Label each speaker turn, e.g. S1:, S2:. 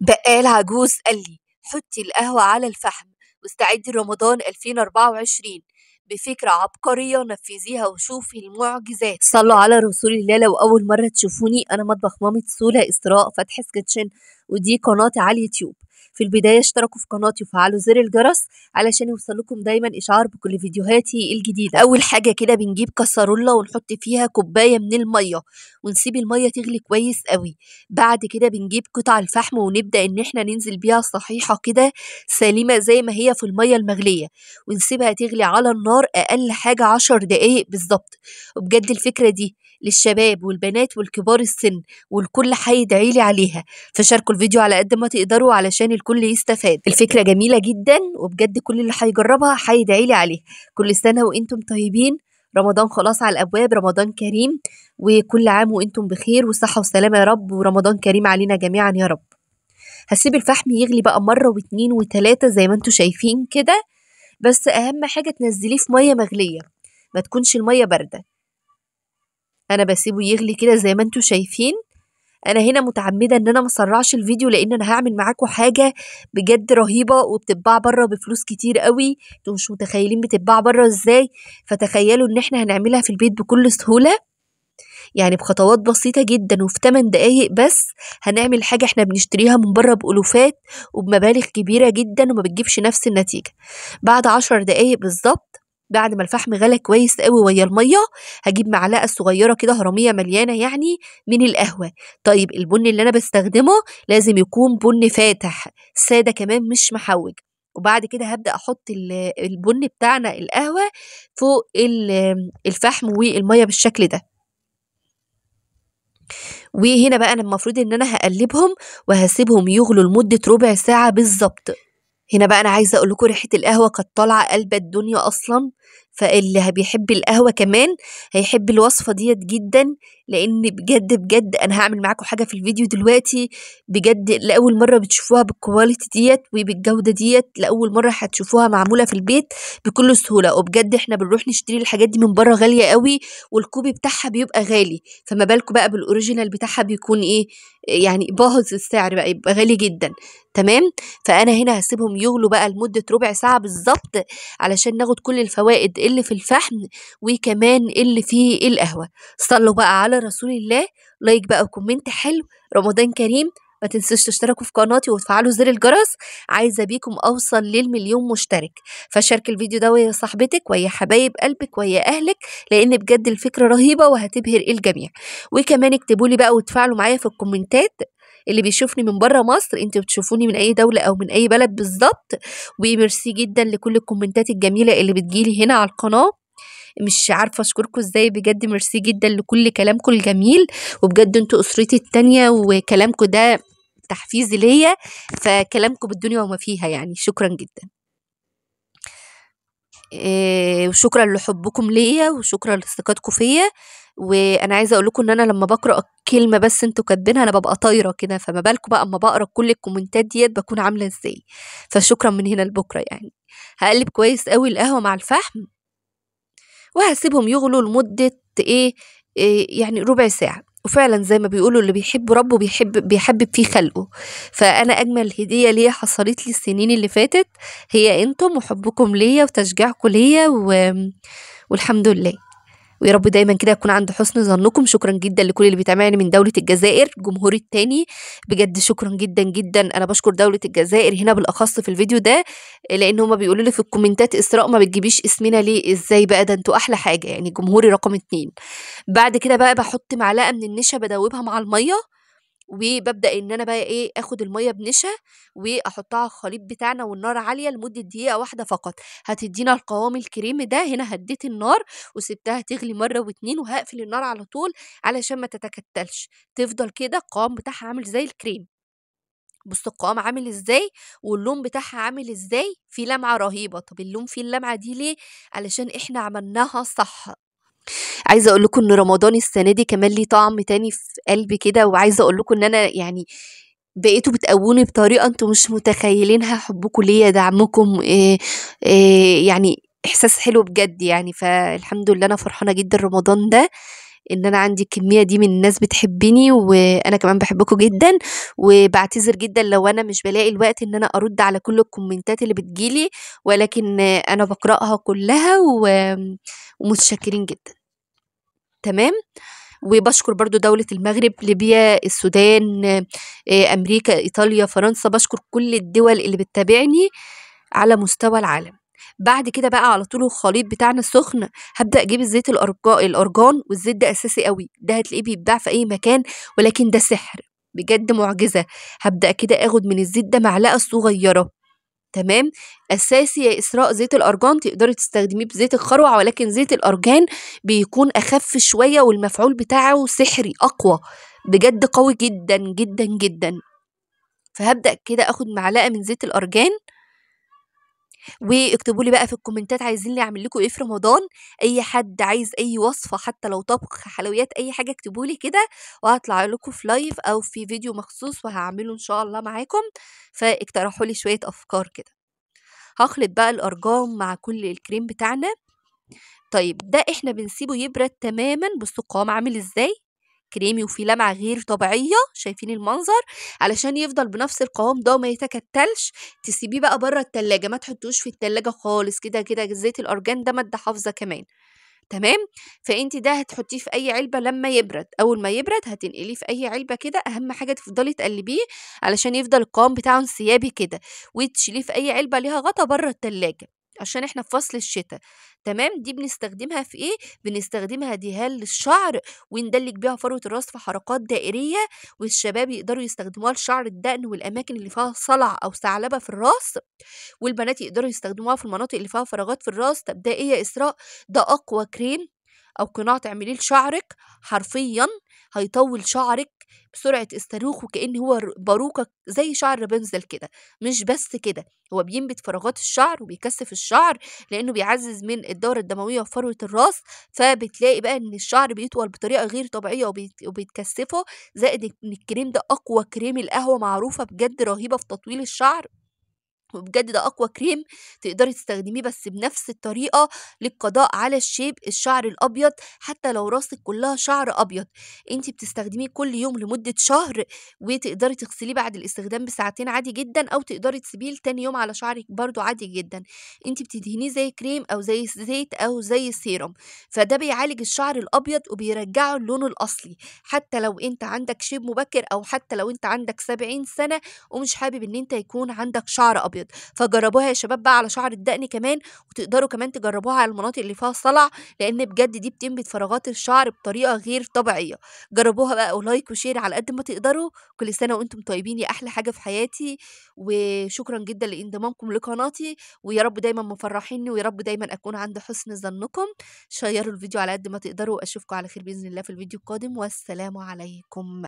S1: بقال عجوز قال لي حطي القهوة على الفحم واستعدي رمضان 2024 بفكرة عبقرية نفذيها وشوفي المعجزات صلوا على رسول الله لو أول مرة تشوفوني أنا مطبخ مامة سولا إسراء فتح سكتشن ودي قناتي على اليوتيوب في البداية اشتركوا في قناتي وفعلوا زر الجرس علشان يوصلكم دايما إشعار بكل فيديوهاتي الجديدة أول حاجة كده بنجيب كسرولة ونحط فيها كوباية من المية ونسيب المية تغلي كويس قوي بعد كده بنجيب قطع الفحم ونبدأ إن إحنا ننزل بيها صحيحة كده سليمة زي ما هي في المية المغلية ونسيبها تغلي على النار أقل حاجة عشر دقايق بالظبط وبجد الفكرة دي للشباب والبنات والكبار السن والكل هيدعي لي عليها فشاركوا الفيديو على قد ما تقدروا علشان الكل يستفاد الفكره جميله جدا وبجد كل اللي هيجربها هيدعي لي عليها كل سنه وانتم طيبين رمضان خلاص على الابواب رمضان كريم وكل عام وانتم بخير وصحه وسلامه يا رب ورمضان كريم علينا جميعا يا رب هسيب الفحم يغلي بقى مرة واتنين وتلاتة زي ما انتم شايفين كده بس أهم حاجة تنزليه في مية مغلية ما تكونش المية باردة انا بسيبه يغلي كده زي ما انتوا شايفين انا هنا متعمده ان انا مسرعش الفيديو لان انا هعمل معاكم حاجه بجد رهيبه وبتتباع بره بفلوس كتير قوي انتوا مش متخيلين بتتباع بره ازاي فتخيلوا ان احنا هنعملها في البيت بكل سهوله يعني بخطوات بسيطة جدا وفي 8 دقايق بس هنعمل حاجة احنا بنشتريها من بره بألوفات وبمبالغ كبيرة جدا وما بتجيبش نفس النتيجة بعد 10 دقايق بالظبط بعد ما الفحم غلى كويس قوي ويا الميه هجيب معلقه صغيره كده هرميه مليانه يعني من القهوه طيب البن اللي انا بستخدمه لازم يكون بن فاتح ساده كمان مش محوج وبعد كده هبدا احط البن بتاعنا القهوه فوق الفحم والميه بالشكل ده وهنا بقى انا المفروض ان انا هقلبهم وهسيبهم يغلوا لمده ربع ساعه بالظبط هنا بقى انا عايزه اقول لكم ريحه القهوه كانت طالعه قلب الدنيا اصلا فاللي بيحب القهوة كمان هيحب الوصفة ديت جدا لأن بجد بجد أنا هعمل معاكم حاجة في الفيديو دلوقتي بجد لأول مرة بتشوفوها بالكواليتي ديت وبالجودة ديت لأول مرة هتشوفوها معمولة في البيت بكل سهولة وبجد احنا بنروح نشتري الحاجات دي من بره غالية قوي والكوبي بتاعها بيبقى غالي فما بالكم بقى بالأوريجينال بتاعها بيكون إيه يعني باهظ السعر بقى يبقى غالي جدا تمام فأنا هنا هسيبهم يغلوا بقى لمدة ربع ساعة بالظبط علشان ناخد كل الفوائد اللي في الفحم وكمان اللي في القهوة صلوا بقى على رسول الله لايك بقى وكومنت حلو رمضان كريم ما تنسوش تشتركوا في قناتي وتفعلوا زر الجرس عايزه بيكم اوصل للمليون مشترك فشارك الفيديو ده ويا صاحبتك ويا حبايب قلبك ويا اهلك لان بجد الفكره رهيبه وهتبهر الجميع وكمان اكتبوا لي بقى وتفاعلوا معايا في الكومنتات اللي بيشوفني من بره مصر انتوا بتشوفوني من اي دوله او من اي بلد بالظبط وميرسي جدا لكل الكومنتات الجميله اللي بتجيلي هنا على القناه مش عارفه اشكركم ازاي بجد ميرسي جدا لكل كلامكم الجميل وبجد انتوا اسرتي التانية وكلامكم ده تحفيز ليا فكلامكم بالدنيا وما فيها يعني شكرا جدا إيه وشكرا لحبكم ليا وشكرا لثقتكم فيا وانا عايزه اقول لكم ان انا لما بقرا كلمه بس انتوا كاتبينها انا ببقى طايره كده فما بالكم بقى اما بقرا كل الكومنتات ديت بكون عامله ازاي فشكرا من هنا لبكره يعني هقلب كويس قوي القهوه مع الفحم وهسيبهم يغلوا لمده ايه, إيه يعني ربع ساعه وفعلا زي ما بيقولوا اللي بيحب ربه بيحب بيحبب فيه خلقه فانا اجمل هديه ليا حصلت لي السنين اللي فاتت هي انتم وحبكم ليا وتشجيعكم ليا و... والحمد لله ويا رب دايما كده يكون عند حسن ظنكم شكرا جدا لكل اللي بيتابعني من دولة الجزائر جمهوري التاني بجد شكرا جدا جدا انا بشكر دولة الجزائر هنا بالاخص في الفيديو ده لان هما بيقولوا لي في الكومنتات اسراء ما بتجيبيش اسمنا ليه ازاي بقى ده انتوا احلى حاجة يعني جمهوري رقم اتنين بعد كده بقى بحط معلقة من النشا بدوبها مع المية وببدا ان انا بقى ايه اخد الميه بنشا واحطها على الخليط بتاعنا والنار عاليه لمده دقيقه واحده فقط هتدينا القوام الكريمي ده هنا هديت النار وسبتها تغلي مره واتنين وهقفل النار على طول علشان ما تتكتلش تفضل كده القوام بتاعها عامل زي الكريم بص القوام عامل ازاي واللون بتاعها عامل ازاي في لمعه رهيبه طب اللون في اللمعه دي ليه علشان احنا عملناها صح عايزه اقول لكم ان رمضان السنه دي كمان ليه طعم تاني في قلبي كده وعايزه اقول لكم ان انا يعني بقيتوا بتقووني بطريقه انتوا مش متخيلينها حبكم ليا دعمكم إيه إيه يعني احساس حلو بجد يعني فالحمد لله انا فرحانه جدا رمضان ده ان انا عندي الكميه دي من الناس بتحبني وانا كمان بحبكم جدا وبعتذر جدا لو انا مش بلاقي الوقت ان انا ارد على كل الكومنتات اللي بتجيلي ولكن انا بقراها كلها ومتشكرين جدا تمام وبشكر برضو دولة المغرب ليبيا السودان آه، أمريكا إيطاليا فرنسا بشكر كل الدول اللي بتتابعني على مستوى العالم بعد كده بقى على طول الخليط بتاعنا سخن هبدا اجيب الزيت الأرجا... الارجان والزيت ده اساسي قوي ده هتلاقيه بيتباع في اي مكان ولكن ده سحر بجد معجزه هبدا كده اخد من الزيت ده معلقه صغيره تمام اساسي يا اسراء زيت الارجان تقدري تستخدميه بزيت الخروع ولكن زيت الارجان بيكون اخف شويه والمفعول بتاعه سحري اقوى بجد قوي جدا جدا جدا فهبدا كده اخد معلقه من زيت الارجان واكتبوا لي بقى في الكومنتات عايزين اعمل لكم ايه في رمضان اي حد عايز اي وصفه حتى لو طبخ حلويات اي حاجه اكتبوا لي كده وهطلع لكم في لايف او في فيديو مخصوص وهعمله ان شاء الله معاكم فاقترحوا لي شويه افكار كده هخلط بقى الارقام مع كل الكريم بتاعنا طيب ده احنا بنسيبه يبرد تماما بصوا القوام عامل ازاي كريمي وفي لمعة غير طبيعية شايفين المنظر علشان يفضل بنفس القوام ده وما يتكتلش تسيبيه بقى بره التلاجة ما تحطوش في التلاجة خالص كده كده زيت الأرجان ده مادة حافظة كمان تمام فانت ده هتحطيه في اي علبه لما يبرد اول ما يبرد هتنقليه في اي علبه كده اهم حاجه تفضلي تقلبيه علشان يفضل القوام بتاعه انسيابي كده وتشيليه في اي علبه ليها غطا بره التلاجة عشان احنا في فصل الشتاء تمام دي بنستخدمها في ايه بنستخدمها دهان للشعر وندلك بيها فروه الراس في حركات دائريه والشباب يقدروا يستخدموها لشعر الدقن والاماكن اللي فيها صلع او ثعلبه في الراس والبنات يقدروا يستخدموها في المناطق اللي فيها فراغات في الراس طب ده ايه يا اسراء ده اقوى كريم او قناع تعمليه لشعرك حرفيا هيطول شعرك بسرعة الصاروخ وكأن هو باروكة زي شعر رابنزل كده مش بس كده هو بينبت فراغات الشعر وبيكثف الشعر لأنه بيعزز من الدورة الدموية وفروة الراس فبتلاقي بقى إن الشعر بيطول بطريقة غير طبيعية وبيتكثفه زائد إن الكريم ده أقوى كريم القهوة معروفة بجد رهيبة في تطويل الشعر وبجد ده اقوى كريم تقدري تستخدميه بس بنفس الطريقه للقضاء على الشيب الشعر الابيض حتى لو راسك كلها شعر ابيض انت بتستخدميه كل يوم لمده شهر وتقدري تغسليه بعد الاستخدام بساعتين عادي جدا او تقدري تسيبيه لتاني يوم على شعرك برده عادي جدا انت بتدهنيه زي كريم او زي زيت او زي سيرم فده بيعالج الشعر الابيض وبيرجعه اللون الاصلي حتى لو انت عندك شيب مبكر او حتى لو انت عندك 70 سنه ومش حابب ان انت يكون عندك شعر ابيض الابيض فجربوها يا شباب بقى على شعر الدقن كمان وتقدروا كمان تجربوها على المناطق اللي فيها صلع لان بجد دي بتنبت فراغات الشعر بطريقه غير طبيعيه جربوها بقى ولايك وشير على قد ما تقدروا كل سنه وانتم طيبين يا احلى حاجه في حياتي وشكرا جدا لانضمامكم لقناتي ويا رب دايما مفرحيني ويا رب دايما اكون عند حسن ظنكم شيروا الفيديو على قد ما تقدروا اشوفكم على خير باذن الله في الفيديو القادم والسلام عليكم